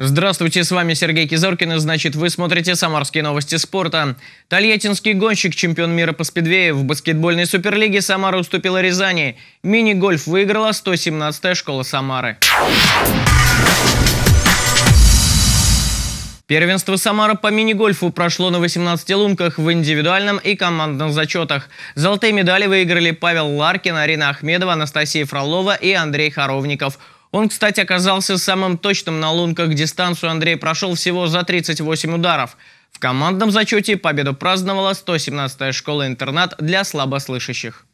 Здравствуйте, с вами Сергей Кизоркин, и значит вы смотрите «Самарские новости спорта». Тольяттинский гонщик, чемпион мира по спидвею в баскетбольной суперлиге Самара уступила Рязани. Мини-гольф выиграла 117-я школа Самары. Первенство Самара по мини-гольфу прошло на 18 лунках в индивидуальном и командном зачетах. Золотые медали выиграли Павел Ларкин, Арина Ахмедова, Анастасия Фролова и Андрей Хоровников – он, кстати, оказался самым точным на лунках. Дистанцию Андрей прошел всего за 38 ударов. В командном зачете победу праздновала 117-я школа-интернат для слабослышащих.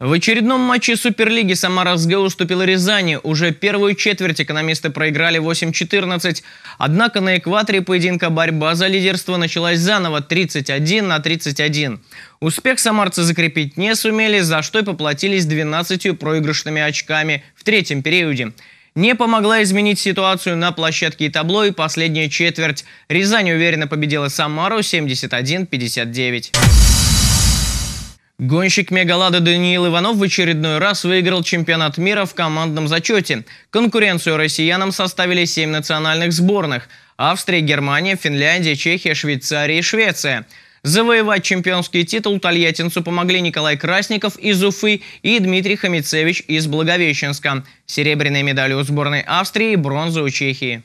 В очередном матче Суперлиги Самара с уступила Рязани. Уже первую четверть экономисты проиграли 8-14. Однако на экваторе поединка борьба за лидерство началась заново 31 на 31. Успех самарцы закрепить не сумели, за что и поплатились 12 проигрышными очками в третьем периоде. Не помогла изменить ситуацию на площадке и табло и последняя четверть. Рязань уверенно победила Самару 71-59. Гонщик Мегалада Даниил Иванов в очередной раз выиграл чемпионат мира в командном зачете. Конкуренцию россиянам составили семь национальных сборных – Австрия, Германия, Финляндия, Чехия, Швейцария и Швеция. Завоевать чемпионский титул тольяттинцу помогли Николай Красников из Уфы и Дмитрий Хамицевич из Благовещенска. Серебряные медали у сборной Австрии и бронза у Чехии.